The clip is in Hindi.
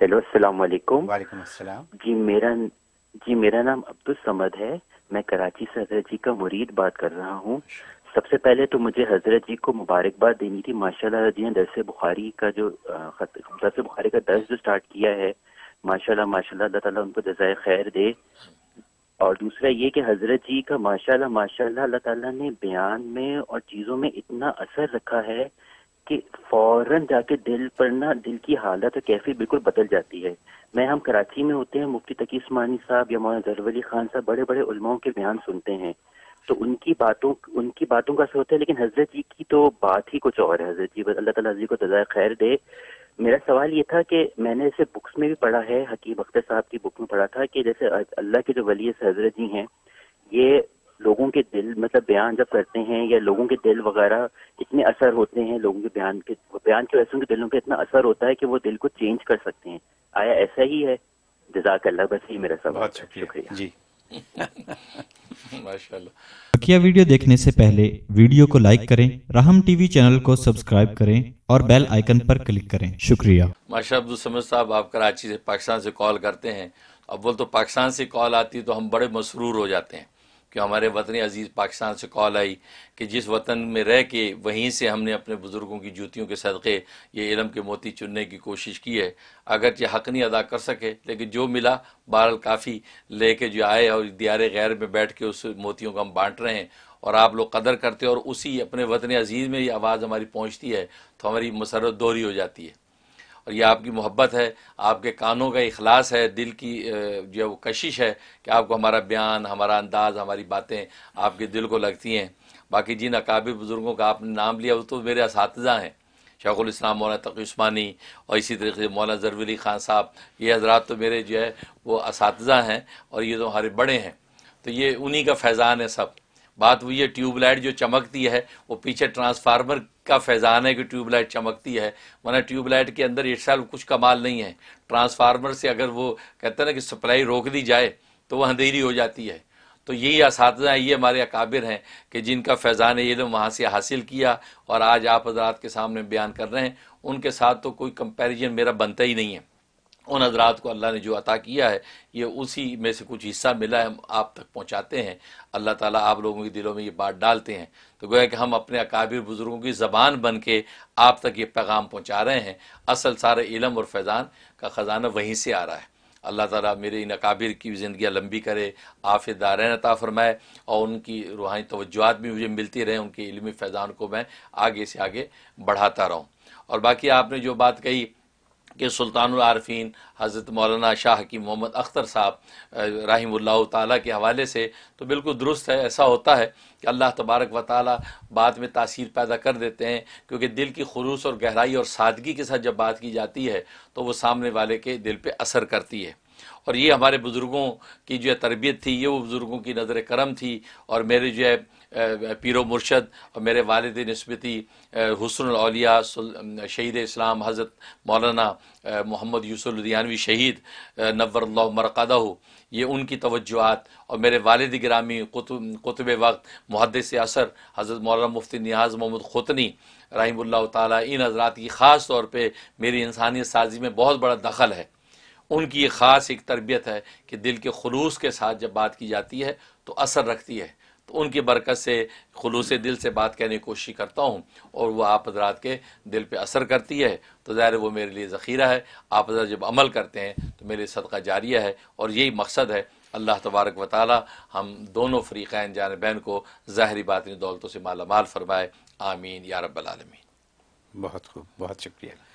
हेलो अस्सलाम वालेकुम वालेकुम अस्सलाम जी मेरा जी मेरा नाम अब्दुल समद है मैं कराची से हजरत जी का मुरीद बात कर रहा हूँ सबसे पहले तो मुझे हजरत जी को मुबारकबाद देनी थी माशाल्लाह जी ने दरस बुखारी का जो दरस बुखारी का दर्ज जो स्टार्ट किया है माशाल्लाह माशाल्लाह अल्लाह ताला उनको जजाय खैर दे और दूसरा ये कि हजरत जी का माशाल्लाह माशाल्लाह अल्लाह ताला ने बयान में और चीज़ों में इतना असर रखा है कि फौरन जाके दिल पर ना दिल की हालत और कैफी बिल्कुल बदल जाती है मैं हम कराची में होते हैं मुफ्ती तकी स्मानी साहब या मौलाना अली खान साहब बड़े बड़े उलमाओं के बयान सुनते हैं तो उनकी बातों उनकी बातों का असर होता है लेकिन हजरत जी की तो बात ही कुछ और है हजरत जी अल्लाह तला जी को तजाय खैर दे मेरा सवाल ये था कि मैंने इसे बुक्स में भी पढ़ा है हकीम अख्तर साहब की बुक में पढ़ा था कि जैसे अल्लाह के जो वली हजरत जी हैं ये लोगों के दिल मतलब बयान जब करते हैं या लोगों के दिल वगैरह इतने असर होते हैं लोगों के बयान के बयान की वैसे उनके दिलों पे इतना असर होता है कि वो दिल को चेंज कर सकते हैं आया ऐसा ही है जजाक अल्लाह बस ही मेरा सवाल शुक्रिया जी माशाल्लाह वीडियो देखने से पहले वीडियो को लाइक करें राहम टीवी चैनल को सब्सक्राइब करें और बेल आइकन पर क्लिक करें शुक्रिया माशा अब्दुल समद साहब आप कराची से पाकिस्तान से कॉल करते हैं अब बोल तो पाकिस्तान से कॉल आती तो हम बड़े मसरूर हो जाते हैं क्यों हमारे वतन अजीज़ पाकिस्तान से कॉल आई कि जिस वतन में रह के वहीं से हमने अपने बुज़ुर्गों की जूतियों के सदक़े ये इलम के मोती चुनने की कोशिश की है अगर ये हक नहीं अदा कर सके लेकिन जो मिला बहरल काफ़ी ले कर जो आए और दियार गैर में बैठ के उस मोतियों को हम बाँट रहे हैं और आप लोग कदर करते हो और उसी अपने वतन अजीज़ में ये आवाज़ हमारी पहुँचती है तो हमारी मसरत दोहरी हो जाती है और यह आपकी मोहब्बत है आपके कानों का अखलास है दिल की जो है वो कशिश है कि आपको हमारा बयान हमारा अंदाज़ हमारी बातें आपके दिल को लगती हैं बाकी जिन अकाबी बुज़ुर्गों का आपने नाम लिया वो तो मेरे इस हैं शेखुलस्लाम मौलाना तकी उस्मानी और इसी तरीके से मौलाना जरवली ख़ान साहब ये हजरात तो मेरे जो है वो इस हैं और ये तो हमारे बड़े हैं तो ये उन्हीं का फैज़ान है सब बात हुई है ट्यूबलाइट जो चमकती है वो पीछे ट्रांसफार्मर का फैज़ान है कि ट्यूबलाइट चमकती है वरना ट्यूबलाइट के अंदर साल कुछ कमाल नहीं है ट्रांसफार्मर से अगर वो कहते हैं ना कि सप्लाई रोक दी जाए तो वह अंधेरी हो जाती है तो यही इस ये हमारे अकाबिर हैं कि जिनका फैज़ान इलम वहाँ से हासिल किया और आज आप हजरात के सामने बयान कर रहे हैं उनके साथ तो कोई कंपेरिजन मेरा बनता ही नहीं है उन हजरात को अल्लाह ने जो अता किया है ये उसी में से कुछ हिस्सा मिला है हम आप तक पहुँचाते हैं अल्लाह ताला आप लोगों के दिलों में ये बात डालते हैं तो गोया कि हम अपने अकाबिर बुज़ुर्गों की ज़बान बन के आप तक ये पैगाम पहुँचा रहे हैं असल सारे इलम और फैज़ान का ख़जाना वहीं से आ रहा है अल्लाह ताला मेरे इन अकाबिर की ज़िंदगी लंबी करे आफिर नता अता फ़रमाए और उनकी रूहानी तोज्जुआत भी मुझे मिलती रहे उनके इलमी फैज़ान को मैं आगे से आगे बढ़ाता रहूँ और बाकी आपने जो बात कही कि सुल्तान आरफीन हज़रत मौलाना शाह की मोहम्मद अख्तर साहब राहिम ताला के हवाले से तो बिल्कुल दुरुस्त है ऐसा होता है कि अल्लाह तबारक व ताली बाद में तासीर पैदा कर देते हैं क्योंकि दिल की खलूस और गहराई और सादगी के साथ जब बात की जाती है तो वो सामने वाले के दिल पर असर करती है और ये हमारे बुज़ुर्गों की जो है तरबियत थी ये वो बुज़ुर्गों की नज़र करम थी और मेरे जो है पीरो मुर्शद और मेरे वालद नस्बती हसनौलिया शहीद इस्लाम हज़रत मौलाना मोहम्मद यूसुफ शहीद नवर मरकदा हो ये उनकी तवज्जोत और मेरे वालद ग्रामी कुतब वक्त मुहदस असर हज़रत मौलाना मुफ्ती नियाज मोहम्मद खुतनी रहीमल्ला ताली इन हजरात की ख़ास तौर पर मेरी इंसानियत साजी में बहुत बड़ा दखल है उनकी ये ख़ास एक तरबियत है कि दिल के खलूस के साथ जब बात की जाती है तो असर रखती है तो उनकी बरकत से खलूस दिल से बात कहने की कोशिश करता हूँ और वह आप हजरात के दिल पर असर करती है तो ज़ाहिर वो मेरे लिए ज़ख़ीरा है आप हजरा जब अमल करते हैं तो मेरे लिए सदका जारिया है और यही मकसद है अल्लाह तबारक व ताल हम दोनों फ्रीक़ान जान बहन को ज़ाहरी बातनी दौलतों से मालामाल फरमाए आमीन या रबालमीन बहुत खूब बहुत शुक्रिया